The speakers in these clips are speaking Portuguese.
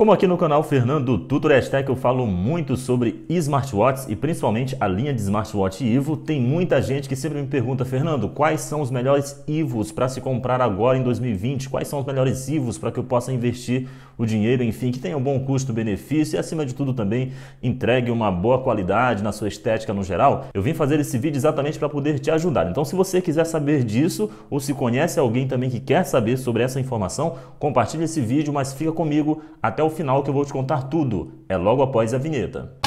Como aqui no canal Fernando Tutor Tech eu falo muito sobre smartwatches e principalmente a linha de smartwatch Ivo, tem muita gente que sempre me pergunta, Fernando, quais são os melhores Ivos para se comprar agora em 2020? Quais são os melhores Ivos para que eu possa investir o dinheiro, enfim, que tenha um bom custo-benefício e acima de tudo também entregue uma boa qualidade na sua estética no geral? Eu vim fazer esse vídeo exatamente para poder te ajudar. Então se você quiser saber disso ou se conhece alguém também que quer saber sobre essa informação, compartilhe esse vídeo, mas fica comigo até o o final que eu vou te contar tudo. É logo após a vinheta.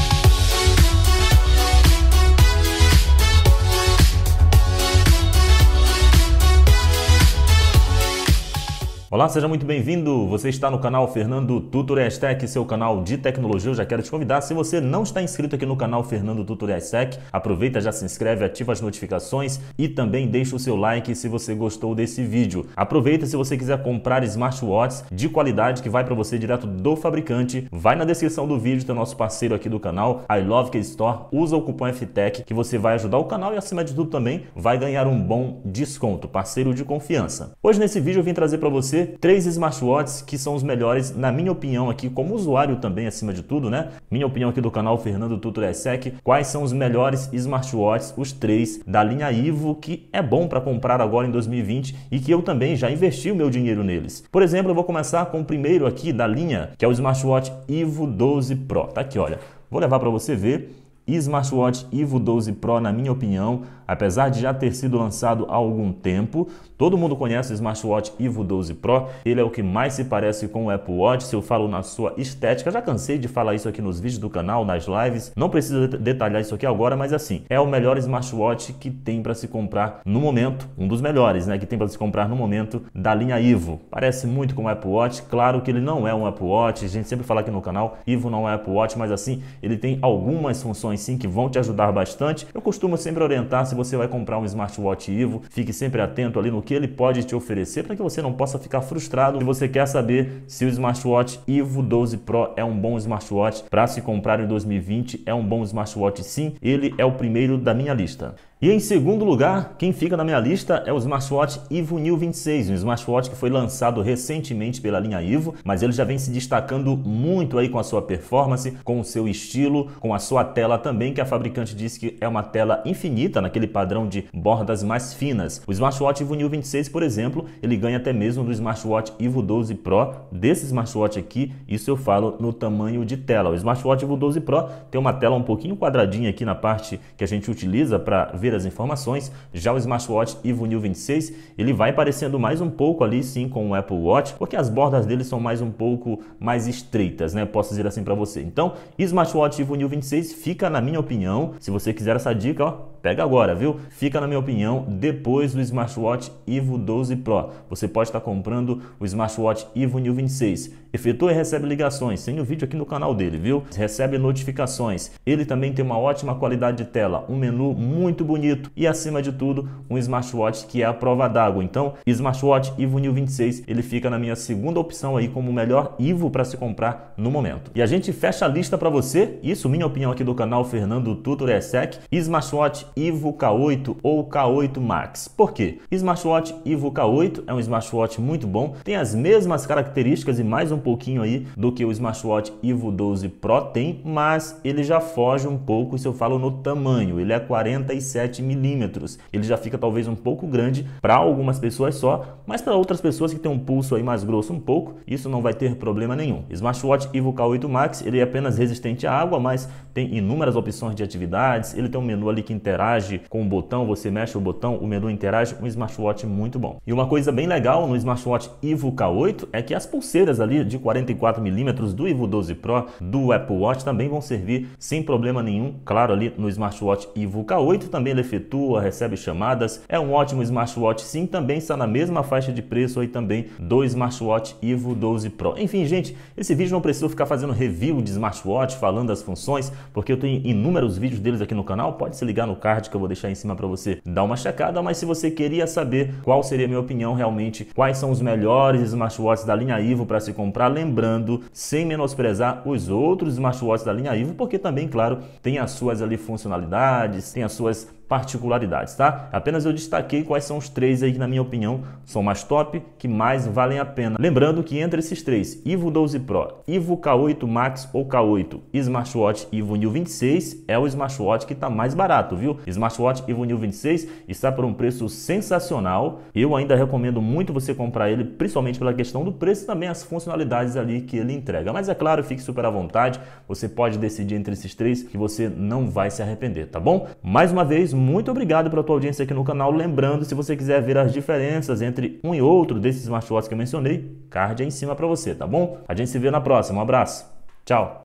Olá, seja muito bem-vindo. Você está no canal Fernando Tutoriais Tech, seu canal de tecnologia. Eu já quero te convidar, se você não está inscrito aqui no canal Fernando Tutoriais Tech, aproveita, já se inscreve, ativa as notificações e também deixa o seu like se você gostou desse vídeo. Aproveita se você quiser comprar smartwatches de qualidade que vai para você direto do fabricante. Vai na descrição do vídeo, tem nosso parceiro aqui do canal, I Love Case Store. Usa o cupom FTEC que você vai ajudar o canal e acima de tudo também vai ganhar um bom desconto, parceiro de confiança. Hoje nesse vídeo eu vim trazer para você três smartwatches que são os melhores, na minha opinião aqui, como usuário também, acima de tudo, né? Minha opinião aqui do canal Fernando Tutor ESSEC, quais são os melhores smartwatches, os três da linha Ivo, que é bom para comprar agora em 2020 e que eu também já investi o meu dinheiro neles. Por exemplo, eu vou começar com o primeiro aqui da linha, que é o smartwatch Ivo 12 Pro. Tá aqui, olha. Vou levar para você ver e smartwatch Ivo 12 Pro, na minha opinião, apesar de já ter sido lançado há algum tempo, todo mundo conhece o smartwatch Ivo 12 Pro, ele é o que mais se parece com o Apple Watch, se eu falo na sua estética, já cansei de falar isso aqui nos vídeos do canal, nas lives, não preciso detalhar isso aqui agora, mas assim, é o melhor smartwatch que tem para se comprar no momento, um dos melhores, né, que tem para se comprar no momento da linha Ivo. Parece muito com o Apple Watch, claro que ele não é um Apple Watch, a gente sempre fala aqui no canal, Ivo não é Apple Watch, mas assim, ele tem algumas funções informações sim que vão te ajudar bastante. Eu costumo sempre orientar se você vai comprar um smartwatch Ivo, fique sempre atento ali no que ele pode te oferecer para que você não possa ficar frustrado se você quer saber se o smartwatch Ivo 12 Pro é um bom smartwatch para se comprar em 2020, é um bom smartwatch sim, ele é o primeiro da minha lista. E em segundo lugar, quem fica na minha lista é o smartwatch Ivo New 26, um smartwatch que foi lançado recentemente pela linha Ivo, mas ele já vem se destacando muito aí com a sua performance, com o seu estilo, com a sua tela também, que a fabricante disse que é uma tela infinita naquele padrão de bordas mais finas. O smartwatch Ivo New 26, por exemplo, ele ganha até mesmo do smartwatch Ivo 12 Pro, desse smartwatch aqui, isso eu falo no tamanho de tela. O smartwatch Ivo 12 Pro tem uma tela um pouquinho quadradinha aqui na parte que a gente utiliza para ver as informações. Já o smartwatch Evo New 26, ele vai parecendo mais um pouco ali sim com o Apple Watch, porque as bordas dele são mais um pouco mais estreitas, né? Posso dizer assim para você. Então, smartwatch Evo New 26 fica na minha opinião, se você quiser essa dica, ó, pega agora, viu? Fica na minha opinião depois do smartwatch Evo 12 Pro. Você pode estar comprando o smartwatch Evo New 26 Efetua e recebe ligações, tem o um vídeo aqui no canal dele, viu? Recebe notificações. Ele também tem uma ótima qualidade de tela, um menu muito bonito e acima de tudo, um smartwatch que é a prova d'água. Então, smartwatch Ivo New 26, ele fica na minha segunda opção aí como o melhor Ivo para se comprar no momento. E a gente fecha a lista para você, isso minha opinião aqui do canal Fernando Tutor ESEC, smartwatch Ivo K8 ou K8 Max. Por quê? Smartwatch Ivo K8 é um smartwatch muito bom, tem as mesmas características e mais um pouquinho aí do que o smartwatch Ivo 12 Pro tem, mas ele já foge um pouco se eu falo no tamanho. Ele é 47 milímetros. Ele já fica talvez um pouco grande para algumas pessoas só, mas para outras pessoas que têm um pulso aí mais grosso um pouco, isso não vai ter problema nenhum. Smartwatch Ivo K8 Max, ele é apenas resistente à água, mas tem inúmeras opções de atividades. Ele tem um menu ali que interage com o botão, você mexe o botão, o menu interage, um smartwatch muito bom. E uma coisa bem legal no smartwatch Ivo K8 é que as pulseiras ali de 44mm do Ivo 12 Pro, do Apple Watch, também vão servir sem problema nenhum, claro, ali no smartwatch Ivo K8, também ele efetua, recebe chamadas, é um ótimo smartwatch sim, também está na mesma faixa de preço aí também do smartwatch Ivo 12 Pro. Enfim, gente, esse vídeo não precisa ficar fazendo review de smartwatch, falando das funções, porque eu tenho inúmeros vídeos deles aqui no canal, pode se ligar no card que eu vou deixar em cima para você dar uma checada, mas se você queria saber qual seria a minha opinião realmente, quais são os melhores smartwatches da linha Ivo para se comprar, estará lembrando, sem menosprezar os outros smartwatches da linha Ivo, porque também, claro, tem as suas ali funcionalidades, tem as suas particularidades, tá? Apenas eu destaquei quais são os três aí que, na minha opinião, são mais top, que mais valem a pena. Lembrando que entre esses três, Ivo 12 Pro, Ivo K8 Max ou K8 Smartwatch Ivo New 26 é o smartwatch que está mais barato, viu? Smartwatch Ivo New 26 está por um preço sensacional. Eu ainda recomendo muito você comprar ele, principalmente pela questão do preço e também as funcionalidades ali que ele entrega. Mas é claro, fique super à vontade, você pode decidir entre esses três que você não vai se arrepender, tá bom? Mais uma vez, muito obrigado pela tua audiência aqui no canal. Lembrando, se você quiser ver as diferenças entre um e outro desses smartwatches que eu mencionei, card aí em cima para você, tá bom? A gente se vê na próxima. Um abraço. Tchau.